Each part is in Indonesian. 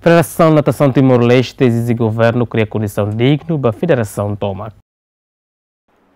Federação Natação Timor-Leste exige governo criar condição digna para a Federação Toma.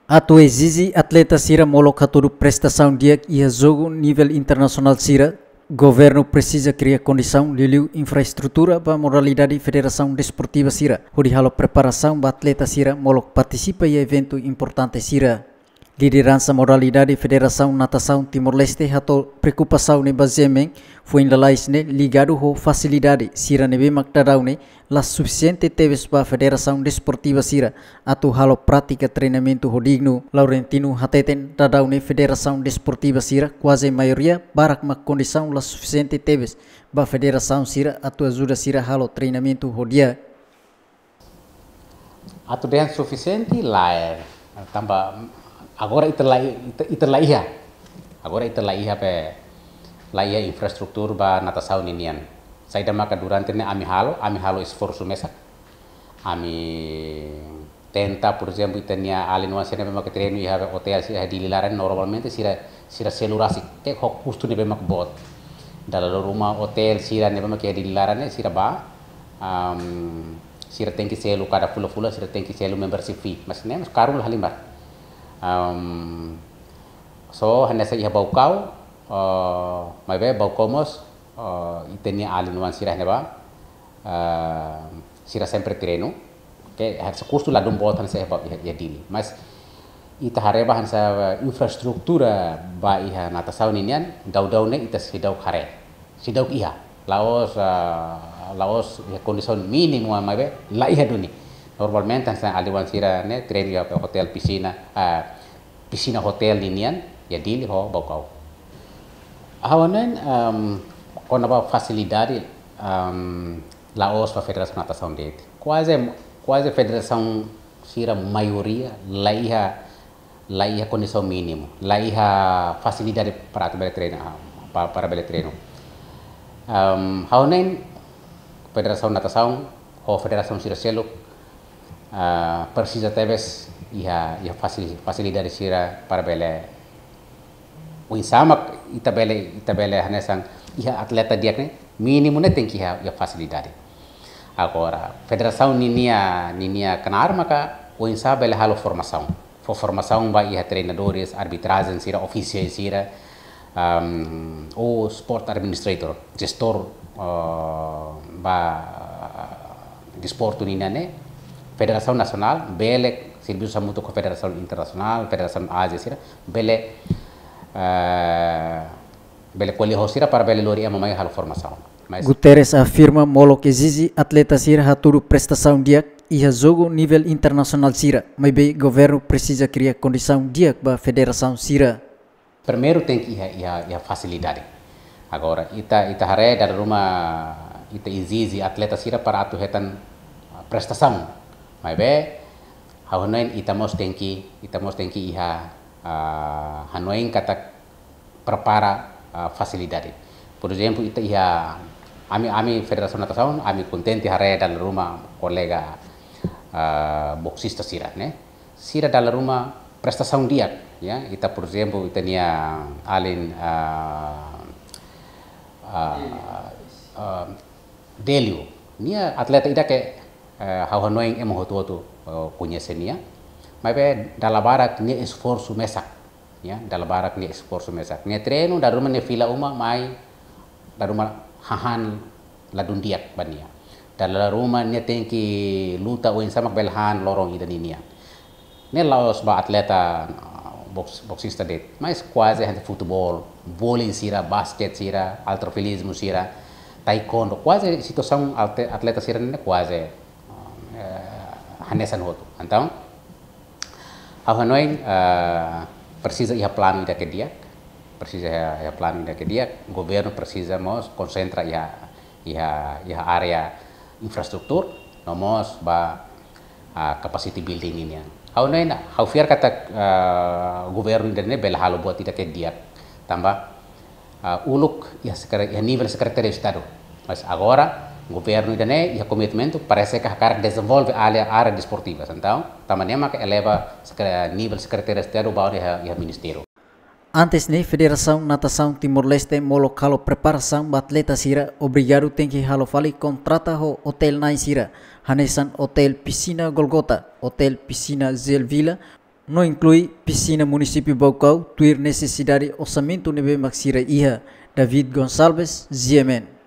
Ato exige atleta Sira Molokaturu prestação dia e jogo nível internacional Sira. Governo precisa criar condição de infraestrutura para a modalidade Federação Desportiva Sira. a preparação para atleta Sira Molok participa em evento importante Sira. Liderança moralidade Federação Natação Timor-Leste atau preocupação ne bazemeng fuin lalais ne ligado ho facilidade sira nebe magtadau ne la suficiente teves ba Federação Desportiva sira atau halo pratika treinamento ho digno Laurentino hateten tadau ne Federação Desportiva sira kwaze mayoria barak mak condição la suficiente teves ba Federação sira atau azuda sira halo treinamento ho dia atau dengan suficiente lair tambah Agora iterlaiha. Agora iterlaiha iya. iya pe laia iya infrastruktur ba inian sai Saida maka durante ne ami halo, ami halo esforço mesa. Ami tenta, por exemplo, itania ya, alinuancia ne maka trenu iha otea si lilaran normalmente sira sira selurasi te hok justo ne bot. Dalam rumah hotel sira ne maka ya dililaran ne ya, sira ba um, sira tengki selu kada fula fula sira tengki selu membership fee. Maksudnya karul halimbar um, so hanya saja bau kau uh, mai be bau komos uh, ni alin wan sirah ne uh, sirah sempre tirenu ke har sa kursu ladum bau tan sa iha iha dini mas ita hareba han sa infrastruktura ba iha nata saun inian dau dau ne ita sidau hare sidau iha laos uh, laos iha kondison minimum mai be la iha duni Normalmente ang aliwan sira ne train ya hotel piscina uh, piscina hotel ninian ya dili ho bakaw. Awanen um kona ba facilidade um, Laos para a Federação Natação dele. Quase quase a federação sira maioria lá ia lá ia condição mínima, lá ia facilidade para o treino para para o treino. Um, Haunen Federação Natação ou Federação Sira selo uh, precisa talvez e a, e a facilidade sira para bele o insama e tabele e tabele nessa né, e atleta dia que né? mínimo né tem que a, a facilidade agora federação ninia ninia canar maka o insama bele halo formação for formação ba a treinadores arbitragem sira oficiais sira um, ou sport administrator gestor uh, ah, ba uh, desporto ninia né Federação Nacional, Bele, Serviço Mútuo com a Federação Internacional, Federação Ásia, Bele, uh, Bele colhe hosira para Bele Lori é mamãe halo formação. Mas... Guterres afirma molo que zizi atleta sira haturu prestação dia e jogo nível internacional sira, mas bem governo precisa criar condição dia para a Federação sira. Primeiro tem que ir a facilidade. Agora, ita ita haré dar rumah ita izizi atleta sira para a prestação maibe haunoen itamos tenki itamos tenki iha uh, hanoen kata prepara uh, facilidade por exemplo ita iha ami ami federação natação ami kontenti hare dal rumah kolega uh, boksista sira ne sira dal ruma prestação dia ya ita por exemplo ita nia alin uh, uh, delio nia atleta ida ke Eh, hawa noyin emo hotu kunya eh, senia mabe dalabarak ne esforsu mesak ya dalabarak ne esforsu mesak ne trenu daruma ne fila uma mai daruma hahan ladundiak bania dalaruma ne tenki luta uin sama belhan lorong idaninia ne laos ba atleta eh, box boxista det mai squaze hand football bowling sira basket sira alterofilismo sira taekwondo kuaze situação atleta sira ne kuaze hanesan san hoto antawan hanoi hanoen eh, persisa ia planning ida dia persisa ia, planning plano ida dia gobern persisa mos konsentra ia ia ia area infrastruktur nomos ba uh, capacity building ini yang hau noen hau fiar kata uh, eh, governo ida ne bela halo buat ida dia tambah eh, uh, uluk ia, sekretaris ia nivel sekretaris tadu mas agora o governo Idané e o comitimento parece que a cara desenvolve a área, área desportiva. Então, também é eleva nível de secretaria de Estado e o Ministério. Antes a Federação Natação Timor-Leste molocalo preparação para atleta sira obrigado tem que halofali contrata o hotel na sira. Hanesan Hotel Piscina Golgota, Hotel Piscina Zelvila, não inclui piscina município Baucau, tuir necessidade orçamento nível maxira iha. David Gonçalves, Ziemen.